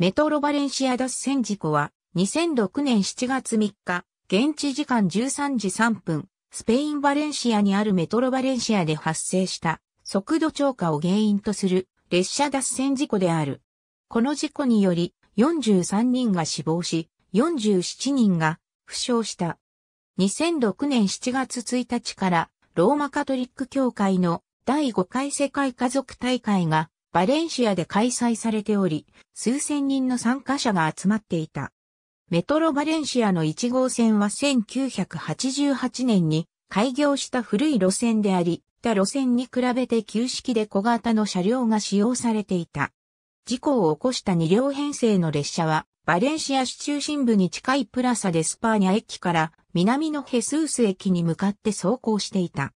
メトロバレンシア脱線事故は、2006年7月3日、現地時間13時3分、スペインバレンシアにあるメトロバレンシアで発生した速度超過を原因とする列車脱線事故である。この事故により43人が死亡し、47人が負傷した。2006年7月1日からローマカトリック教会の第5回世界家族大会がバレンシアで開催されており、数千人の参加者が集まっていた。メトロバレンシアの1号線は1988年に開業した古い路線であり、他路線に比べて旧式で小型の車両が使用されていた。事故を起こした2両編成の列車は、バレンシア市中心部に近いプラサ・デスパーニャ駅から南のヘスース駅に向かって走行していた。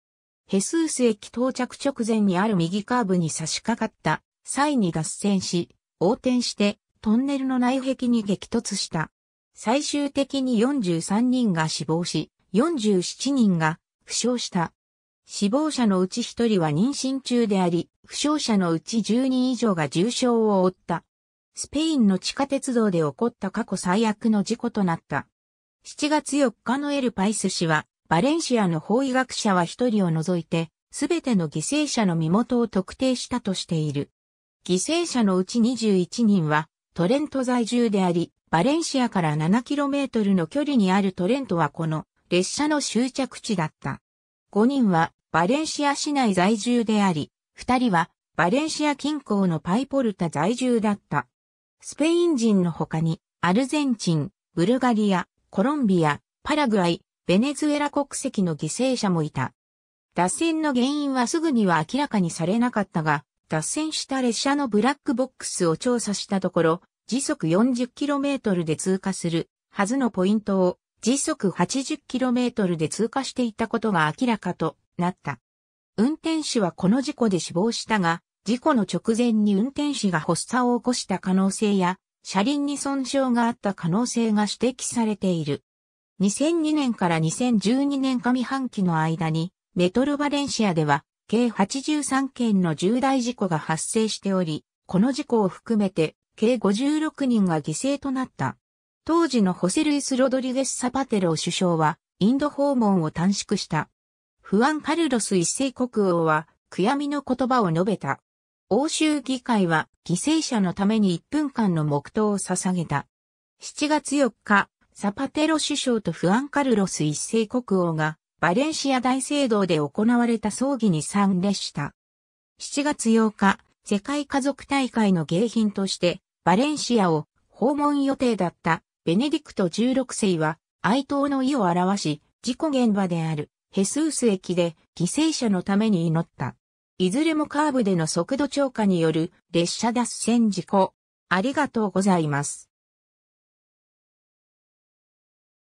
ヘスース駅到着直前にある右カーブに差し掛かった際に脱線し、横転してトンネルの内壁に激突した。最終的に43人が死亡し、47人が負傷した。死亡者のうち1人は妊娠中であり、負傷者のうち10人以上が重傷を負った。スペインの地下鉄道で起こった過去最悪の事故となった。7月4日のエルパイス氏は、バレンシアの法医学者は一人を除いて、すべての犠牲者の身元を特定したとしている。犠牲者のうち21人は、トレント在住であり、バレンシアから 7km の距離にあるトレントはこの列車の終着地だった。5人はバレンシア市内在住であり、2人はバレンシア近郊のパイポルタ在住だった。スペイン人の他に、アルゼンチン、ブルガリア、コロンビア、パラグアイ、ベネズエラ国籍の犠牲者もいた。脱線の原因はすぐには明らかにされなかったが、脱線した列車のブラックボックスを調査したところ、時速 40km で通過するはずのポイントを時速 80km で通過していたことが明らかとなった。運転士はこの事故で死亡したが、事故の直前に運転士が発作を起こした可能性や、車輪に損傷があった可能性が指摘されている。2002年から2012年上半期の間に、メトロバレンシアでは、計83件の重大事故が発生しており、この事故を含めて、計56人が犠牲となった。当時のホセルイス・ロドリゲス・サパテロ首相は、インド訪問を短縮した。フアン・カルロス一世国王は、悔やみの言葉を述べた。欧州議会は、犠牲者のために1分間の黙祷を捧げた。7月4日、サパテロ首相とフアンカルロス一世国王がバレンシア大聖堂で行われた葬儀に参列した。7月8日、世界家族大会の迎賓としてバレンシアを訪問予定だったベネディクト16世は哀悼の意を表し、事故現場であるヘスース駅で犠牲者のために祈った。いずれもカーブでの速度超過による列車脱線事故。ありがとうございます。